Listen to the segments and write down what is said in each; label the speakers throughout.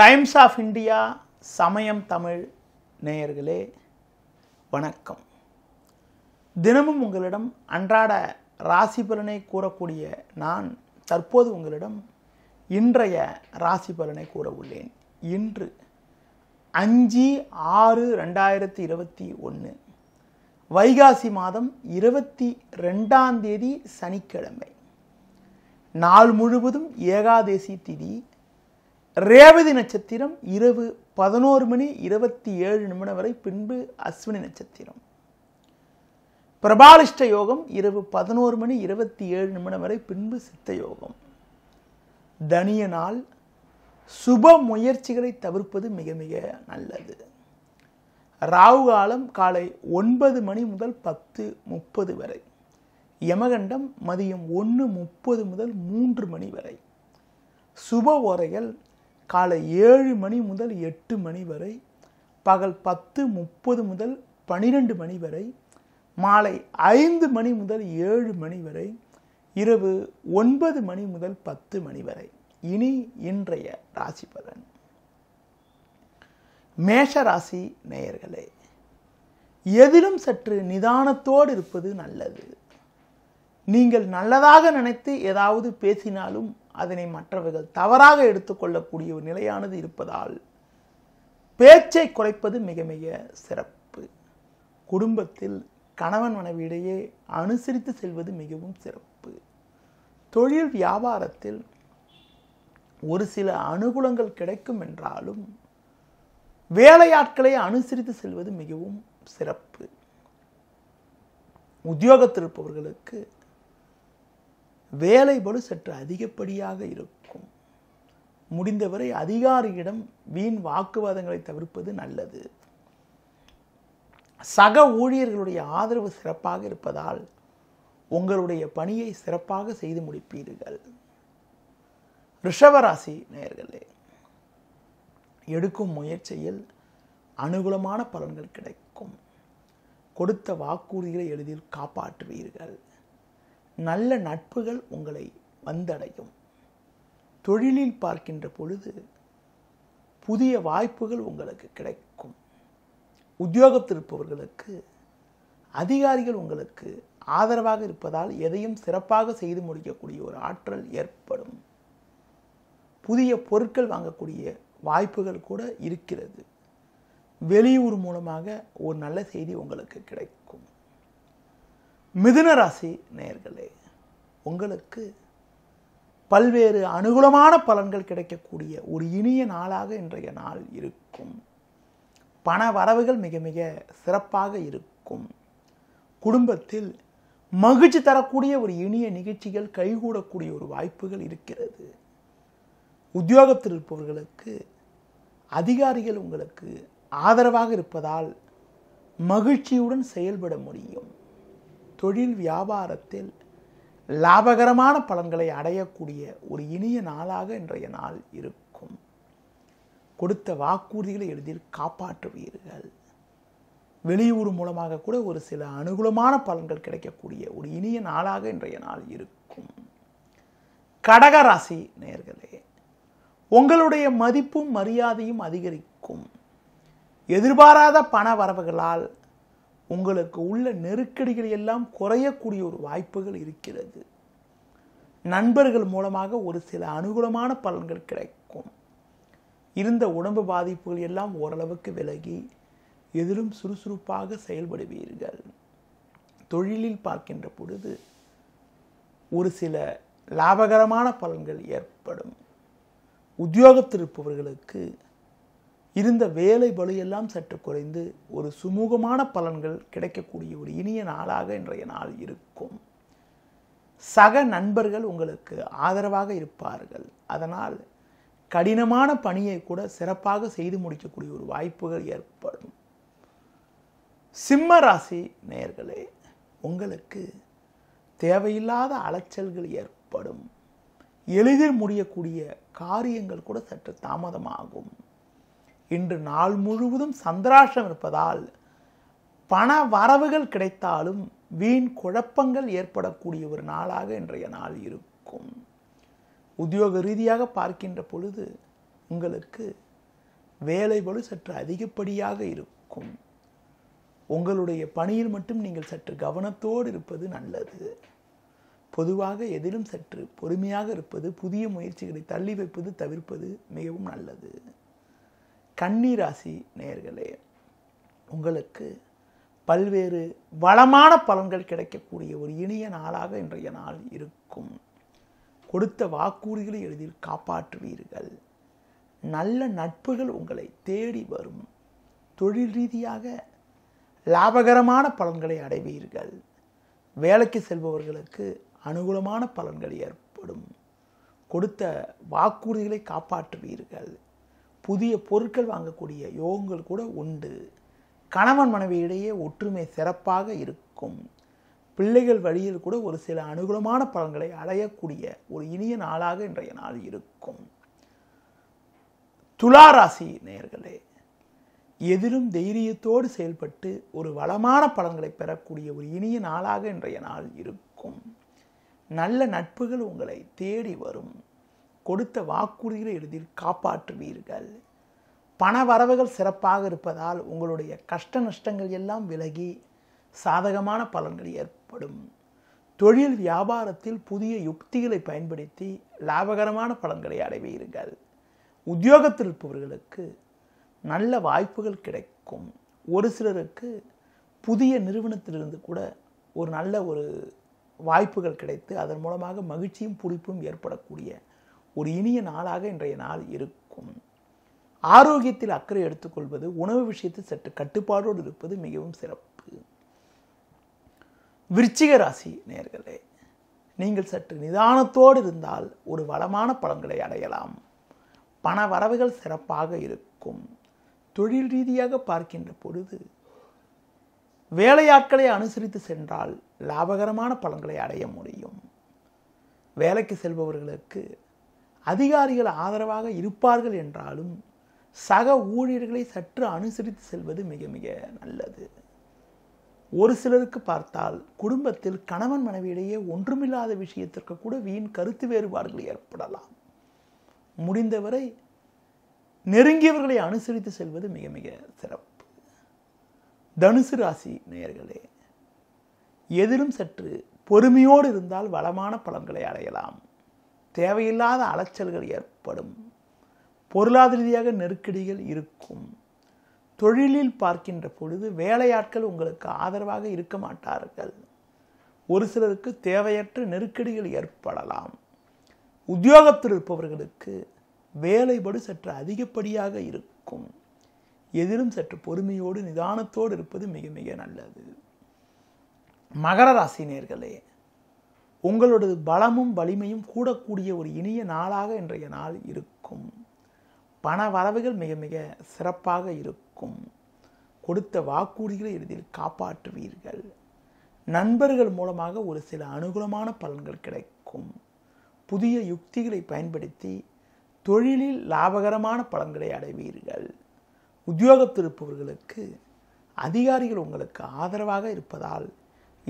Speaker 1: times of India சமயம் தமிழ் நேயர்களே வணக்கம் தினமும் உங்களிடம் அன்றாட ராசி பலனை கூறக்கூடிய நான் தற்போது உங்களிடம் இன்றைய ராசி பலனை கூற உள்ளேன் இன்று அஞ்சு ஆறு ரெண்டாயிரத்தி இருபத்தி ஒன்று வைகாசி மாதம் இருபத்தி ரெண்டாம் தேதி சனிக்கிழமை நாள் முழுவதும் ஏகாதேசி திதி ரேவதி நட்சத்திரம் இரவு பதினோரு மணி இருபத்தி ஏழு நிமிடம் வரை பின்பு அஸ்வினி நட்சத்திரம் பிரபாலிஷ்ட யோகம் இரவு பதினோரு மணி இருபத்தி ஏழு நிமிடம் வரை பின்பு சித்த யோகம் தனிய நாள் சுப முயற்சிகளை தவிர்ப்பது மிக மிக நல்லது ராகு காலம் காலை ஒன்பது மணி முதல் பத்து முப்பது வரை யமகண்டம் மதியம் ஒன்று முப்பது முதல் மூன்று மணி வரை சுப உரைகள் காலை ஏழு மணி முதல் எட்டு மணி வரை பகல் பத்து முப்பது முதல் பனிரெண்டு மணி வரை மாலை ஐந்து மணி முதல் ஏழு மணி வரை இரவு ஒன்பது மணி முதல் பத்து மணி வரை இனி இன்றைய ராசி பலன் மேஷ ராசி நேயர்களே எதிலும் சற்று நிதானத்தோடு இருப்பது நல்லது நீங்கள் நல்லதாக நினைத்து ஏதாவது பேசினாலும் அதனை மற்றவர்கள் தவறாக எடுத்துக்கொள்ளக்கூடிய ஒரு நிலையானது இருப்பதால் பேச்சை குறைப்பது மிக மிக சிறப்பு குடும்பத்தில் கணவன் மனைவியிடையே அனுசரித்து செல்வது மிகவும் சிறப்பு தொழில் வியாபாரத்தில் ஒரு சில அனுகூலங்கள் கிடைக்கும் என்றாலும் வேலையாட்களை அனுசரித்து செல்வது மிகவும் சிறப்பு உத்தியோகத்திருப்பவர்களுக்கு பலு சற்று அதிகப்படியாக இருக்கும் முடிந்தவரை அதிகாரியிடம் வீண் வாக்குவாதங்களை தவிர்ப்பது நல்லது சக ஊழியர்களுடைய ஆதரவு சிறப்பாக இருப்பதால் உங்களுடைய பணியை சிறப்பாக செய்து முடிப்பீர்கள் ரிஷவராசி நேயர்களே எடுக்கும் முயற்சியில் அனுகூலமான பலன்கள் கிடைக்கும் கொடுத்த வாக்குறுதிகளை எளிதில் காப்பாற்றுவீர்கள் நல்ல நட்புகள் உங்களை வந்தடையும் தொழிலில் பார்க்கின்ற பொழுது புதிய வாய்ப்புகள் உங்களுக்கு கிடைக்கும் உத்தியோகத்தில் இருப்பவர்களுக்கு அதிகாரிகள் உங்களுக்கு ஆதரவாக இருப்பதால் எதையும் சிறப்பாக செய்து முடிக்கக்கூடிய ஒரு ஆற்றல் ஏற்படும் புதிய பொருட்கள் வாங்கக்கூடிய வாய்ப்புகள் கூட இருக்கிறது வெளியூர் மூலமாக ஒரு நல்ல செய்தி உங்களுக்கு கிடைக்கும் மிதுன ராசி நேர்களே உங்களுக்கு பல்வேறு அனுகூலமான பலன்கள் கிடைக்கக்கூடிய ஒரு இனிய நாளாக இன்றைய நாள் இருக்கும் பண வரவுகள் மிக மிக சிறப்பாக இருக்கும் குடும்பத்தில் மகிழ்ச்சி தரக்கூடிய ஒரு இனிய நிகழ்ச்சிகள் கைகூடக்கூடிய ஒரு வாய்ப்புகள் இருக்கிறது உத்தியோகத்தில் இருப்பவர்களுக்கு அதிகாரிகள் உங்களுக்கு ஆதரவாக இருப்பதால் மகிழ்ச்சியுடன் செயல்பட முடியும் தொழில் வியாபாரத்தில் லாபகரமான பலன்களை அடையக்கூடிய ஒரு இனிய நாளாக இன்றைய நாள் இருக்கும் கொடுத்த வாக்குறுதிகளை எளிதில் காப்பாற்றுவீர்கள் வெளியூர் மூலமாக கூட ஒரு சில அனுகூலமான பலன்கள் கிடைக்கக்கூடிய ஒரு இனிய நாளாக இன்றைய நாள் இருக்கும் கடகராசி நேர்களே உங்களுடைய மதிப்பும் மரியாதையும் அதிகரிக்கும் எதிர்பாராத பண வரவுகளால் உங்களுக்கு உள்ள நெருக்கடிகள் எல்லாம் குறையக்கூடிய ஒரு வாய்ப்புகள் இருக்கிறது நண்பர்கள் மூலமாக ஒரு சில அனுகூலமான பலன்கள் கிடைக்கும் இருந்த உடம்பு பாதிப்புகள் எல்லாம் ஓரளவுக்கு விலகி எதிலும் சுறுசுறுப்பாக செயல்படுவீர்கள் தொழிலில் பார்க்கின்ற பொழுது ஒரு சில லாபகரமான பலன்கள் ஏற்படும் உத்தியோகத்திருப்பவர்களுக்கு இருந்த வேலை பலியெல்லாம் சற்று குறைந்து ஒரு சுமூகமான பலன்கள் கிடைக்கக்கூடிய ஒரு இனிய நாளாக இன்றைய நாள் இருக்கும் சக நண்பர்கள் உங்களுக்கு ஆதரவாக இருப்பார்கள் அதனால் கடினமான பணியை கூட சிறப்பாக செய்து முடிக்கக்கூடிய ஒரு வாய்ப்புகள் ஏற்படும் சிம்ம ராசி நேர்களே உங்களுக்கு தேவையில்லாத அலைச்சல்கள் ஏற்படும் எளிதில் முடியக்கூடிய காரியங்கள் கூட சற்று தாமதமாகும் இன்று நாள் முழுவதும் சந்திராஷம் இருப்பதால் பண வரவுகள் கிடைத்தாலும் வீண் குழப்பங்கள் ஏற்படக்கூடிய ஒரு நாளாக இன்றைய நாள் இருக்கும் உத்தியோக ரீதியாக பார்க்கின்ற பொழுது உங்களுக்கு வேலைபளு சற்று அதிகப்படியாக இருக்கும் உங்களுடைய பணியில் மட்டும் நீங்கள் சற்று கவனத்தோடு இருப்பது நல்லது பொதுவாக எதிலும் சற்று பொறுமையாக இருப்பது புதிய முயற்சிகளை தள்ளி வைப்பது தவிர்ப்பது மிகவும் நல்லது கன்னிராசி நேர்களே உங்களுக்கு பல்வேறு வளமான பலன்கள் கிடைக்கக்கூடிய ஒரு இனிய நாளாக இன்றைய நாள் இருக்கும் கொடுத்த வாக்குறுதிகளை எளிதில் காப்பாற்றுவீர்கள் நல்ல நட்புகள் உங்களை தேடி வரும் தொழில் ரீதியாக லாபகரமான பலன்களை அடைவீர்கள் வேலைக்கு செல்பவர்களுக்கு அனுகூலமான பலன்கள் ஏற்படும் கொடுத்த வாக்குறுதிகளை காப்பாற்றுவீர்கள் புதிய பொருட்கள் வாங்கக்கூடிய யோகங்கள் கூட உண்டு கணவன் மனைவியிடையே ஒற்றுமை சிறப்பாக இருக்கும் பிள்ளைகள் வழியில் கூட ஒரு சில அனுகூலமான பலன்களை அடையக்கூடிய ஒரு இனிய நாளாக இன்றைய நாள் இருக்கும் துளாராசி நேர்களே எதிலும் தைரியத்தோடு செயல்பட்டு ஒரு வளமான பலன்களை பெறக்கூடிய ஒரு இனிய நாளாக இன்றைய நாள் இருக்கும் நல்ல நட்புகள் உங்களை தேடி வரும் கொடுத்த வாக்குறுதிகளை எழுதி காப்பாற்றுவீர்கள் பண வரவுகள் சிறப்பாக இருப்பதால் உங்களுடைய கஷ்ட நஷ்டங்கள் எல்லாம் விலகி சாதகமான பலன்கள் ஏற்படும் தொழில் வியாபாரத்தில் புதிய யுக்திகளை பயன்படுத்தி லாபகரமான பலன்களை அடைவீர்கள் உத்தியோகத்தில் இருப்பவர்களுக்கு நல்ல வாய்ப்புகள் கிடைக்கும் ஒரு சிலருக்கு புதிய நிறுவனத்திலிருந்து கூட ஒரு நல்ல ஒரு வாய்ப்புகள் கிடைத்து அதன் மூலமாக மகிழ்ச்சியும் புளிப்பும் ஏற்படக்கூடிய ஒரு இனிய நாளாக இன்றைய நாள் இருக்கும் ஆரோக்கியத்தில் அக்கறை எடுத்துக்கொள்வது உணவு விஷயத்தில் சற்று கட்டுப்பாடோடு இருப்பது மிகவும் சிறப்பு விருச்சிக ராசி நேர்களே நீங்கள் சற்று நிதானத்தோடு இருந்தால் ஒரு வளமான பலன்களை அடையலாம் பண வரவுகள் சிறப்பாக இருக்கும் தொழில் ரீதியாக பார்க்கின்ற பொழுது வேலையாட்களை அனுசரித்து சென்றால் லாபகரமான பலன்களை அடைய முடியும் வேலைக்கு செல்பவர்களுக்கு அதிகாரிகள் ஆதரவாக இருப்பார்கள் என்றாலும் சக ஊழியர்களை சற்று அனுசரித்து செல்வது மிக மிக நல்லது ஒரு சிலருக்கு பார்த்தால் குடும்பத்தில் கணவன் மனைவியிடையே ஒன்றுமில்லாத விஷயத்திற்கு கூட வீண் கருத்து வேறுபாடுகள் ஏற்படலாம் முடிந்தவரை நெருங்கியவர்களை அனுசரித்து செல்வது மிக மிக சிறப்பு தனுசு ராசி நேயர்களே எதிலும் சற்று பொறுமையோடு இருந்தால் வளமான பலன்களை அடையலாம் தேவையில்லாத அலைச்சல்கள் ஏற்படும் பொருளாதார ரீதியாக நெருக்கடிகள் இருக்கும் தொழிலில் பார்க்கின்ற பொழுது வேலையாட்கள் உங்களுக்கு ஆதரவாக இருக்க மாட்டார்கள் ஒரு சிலருக்கு தேவையற்ற நெருக்கடிகள் ஏற்படலாம் உத்தியோகத்தில் இருப்பவர்களுக்கு வேலைபடு சற்று அதிகப்படியாக இருக்கும் எதிரும் சற்று பொறுமையோடு நிதானத்தோடு இருப்பது மிக மிக நல்லது மகர ராசினியர்களே உங்களோட பலமும் வலிமையும் கூடக்கூடிய ஒரு இனிய நாளாக இன்றைய நாள் இருக்கும் பண வரவுகள் மிக மிக சிறப்பாக இருக்கும் கொடுத்த வாக்குறுதிகளை எளிதில் காப்பாற்றுவீர்கள் நண்பர்கள் மூலமாக ஒரு சில அனுகூலமான பலன்கள் கிடைக்கும் புதிய யுக்திகளை பயன்படுத்தி தொழிலில் லாபகரமான பலன்களை அடைவீர்கள் உத்தியோகத்திருப்பவர்களுக்கு அதிகாரிகள் உங்களுக்கு ஆதரவாக இருப்பதால்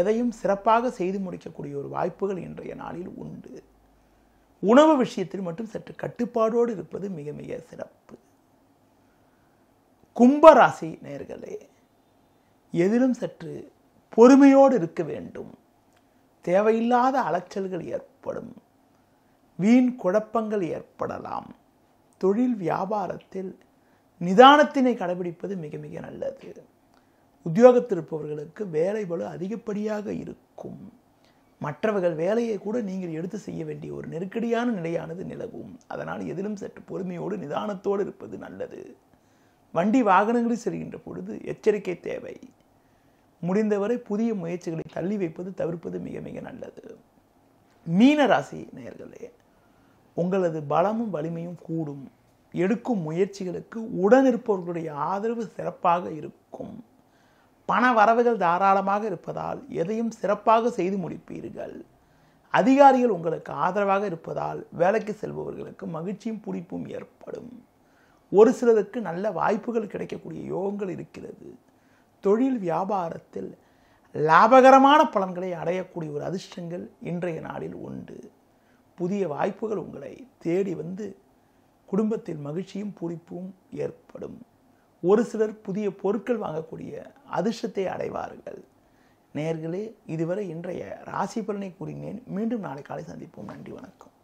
Speaker 1: எதையும் சிறப்பாக செய்து முடிக்கக்கூடிய ஒரு வாய்ப்புகள் இன்றைய நாளில் உண்டு உணவு விஷயத்தில் மட்டும் சற்று கட்டுப்பாடோடு இருப்பது மிக மிக சிறப்பு கும்பராசி நேர்களே எதிலும் சற்று பொறுமையோடு இருக்க வேண்டும் தேவையில்லாத அலைச்சல்கள் ஏற்படும் வீண் குழப்பங்கள் ஏற்படலாம் தொழில் வியாபாரத்தில் நிதானத்தினை கடைபிடிப்பது மிக மிக நல்லது இருப்பவர்களுக்கு வேலை பலு அதிகப்படியாக இருக்கும் மற்றவர்கள் வேலையை கூட நீங்கள் எடுத்து செய்ய வேண்டிய ஒரு நெருக்கடியான நிலையானது நிலவும் அதனால் எதிலும் சற்று பொறுமையோடு நிதானத்தோடு இருப்பது நல்லது வண்டி வாகனங்களில் செல்கின்ற பொழுது எச்சரிக்கை தேவை முடிந்தவரை புதிய முயற்சிகளை தள்ளி வைப்பது தவிர்ப்பது மிக மிக நல்லது மீன ராசி நேர்களே உங்களது பலமும் வலிமையும் கூடும் எடுக்கும் முயற்சிகளுக்கு உடனிருப்பவர்களுடைய ஆதரவு சிறப்பாக இருக்கும் பண வரவுகள் தாராளமாக இருப்பதால் எதையும் சிறப்பாக செய்து முடிப்பீர்கள் அதிகாரிகள் உங்களுக்கு ஆதரவாக இருப்பதால் வேலைக்கு செல்பவர்களுக்கு மகிழ்ச்சியும் பிடிப்பும் ஏற்படும் ஒரு சிலருக்கு நல்ல வாய்ப்புகள் கிடைக்கக்கூடிய யோகங்கள் இருக்கிறது தொழில் வியாபாரத்தில் லாபகரமான பலன்களை அடையக்கூடிய ஒரு அதிர்ஷ்டங்கள் இன்றைய நாளில் உண்டு புதிய வாய்ப்புகள் உங்களை தேடி வந்து குடும்பத்தில் மகிழ்ச்சியும் பூரிப்பும் ஏற்படும் ஒரு சிலர் புதிய பொருட்கள் வாங்கக்கூடிய அதிர்ஷ்டத்தை அடைவார்கள் நேர்களே இதுவரை இன்றைய ராசி பலனை கூறுகிறேன் மீண்டும் நாளை காலை சந்திப்போம் நன்றி வணக்கம்